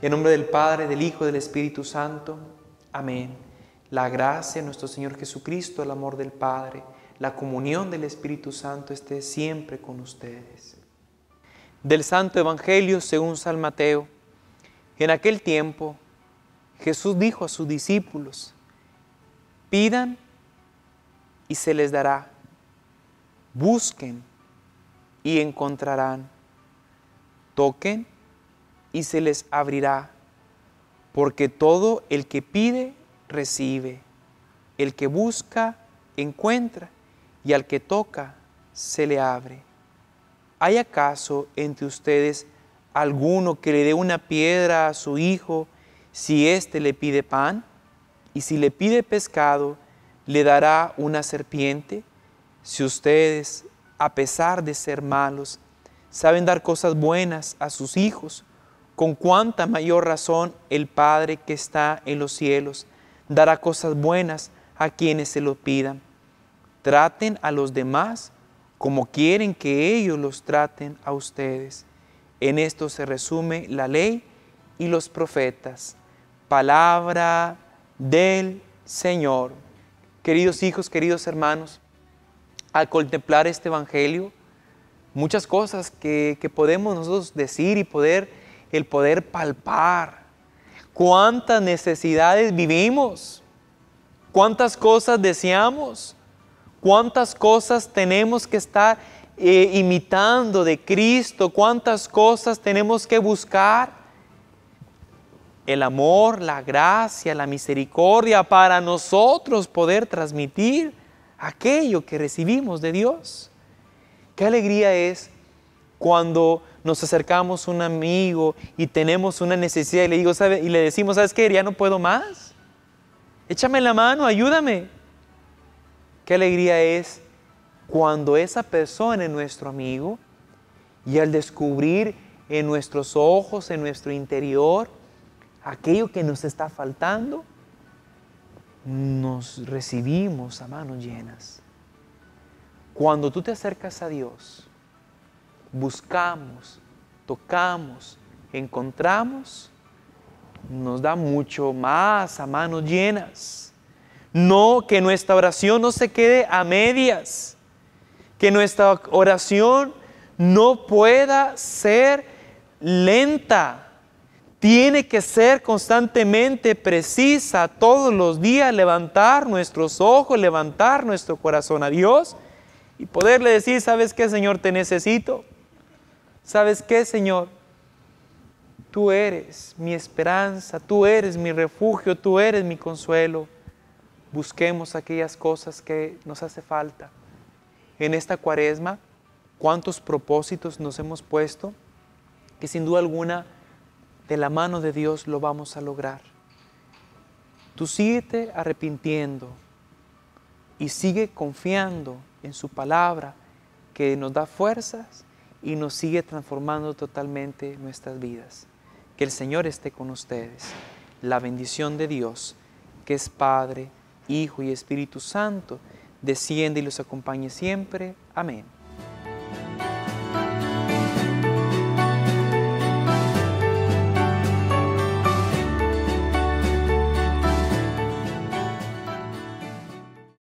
En nombre del Padre, del Hijo, del Espíritu Santo. Amén. La gracia de nuestro Señor Jesucristo, el amor del Padre, la comunión del Espíritu Santo esté siempre con ustedes. Del Santo Evangelio según San Mateo. En aquel tiempo, Jesús dijo a sus discípulos, pidan y se les dará, busquen y encontrarán, toquen y se les abrirá, porque todo el que pide, recibe, el que busca, encuentra, y al que toca, se le abre. ¿Hay acaso entre ustedes alguno que le dé una piedra a su hijo si éste le pide pan? Y si le pide pescado, le dará una serpiente? Si ustedes, a pesar de ser malos, saben dar cosas buenas a sus hijos, con cuánta mayor razón el Padre que está en los cielos dará cosas buenas a quienes se lo pidan. Traten a los demás como quieren que ellos los traten a ustedes. En esto se resume la ley y los profetas. Palabra del Señor. Queridos hijos, queridos hermanos, al contemplar este Evangelio, muchas cosas que, que podemos nosotros decir y poder el poder palpar cuántas necesidades vivimos, cuántas cosas deseamos, cuántas cosas tenemos que estar eh, imitando de Cristo, cuántas cosas tenemos que buscar. El amor, la gracia, la misericordia para nosotros poder transmitir aquello que recibimos de Dios. Qué alegría es cuando nos acercamos a un amigo y tenemos una necesidad y le, digo, y le decimos, ¿sabes qué? Ya no puedo más. Échame la mano, ayúdame. Qué alegría es cuando esa persona es nuestro amigo y al descubrir en nuestros ojos, en nuestro interior, aquello que nos está faltando, nos recibimos a manos llenas. Cuando tú te acercas a Dios, buscamos, tocamos, encontramos, nos da mucho más a manos llenas. No, que nuestra oración no se quede a medias, que nuestra oración no pueda ser lenta. Tiene que ser constantemente precisa todos los días, levantar nuestros ojos, levantar nuestro corazón a Dios y poderle decir, ¿sabes qué, Señor? Te necesito. ¿Sabes qué, Señor? Tú eres mi esperanza, tú eres mi refugio, tú eres mi consuelo. Busquemos aquellas cosas que nos hace falta. En esta cuaresma, cuántos propósitos nos hemos puesto que sin duda alguna de la mano de Dios lo vamos a lograr. Tú síguete arrepintiendo y sigue confiando en su palabra que nos da fuerzas y nos sigue transformando totalmente nuestras vidas. Que el Señor esté con ustedes. La bendición de Dios, que es Padre, Hijo y Espíritu Santo, desciende y los acompañe siempre. Amén.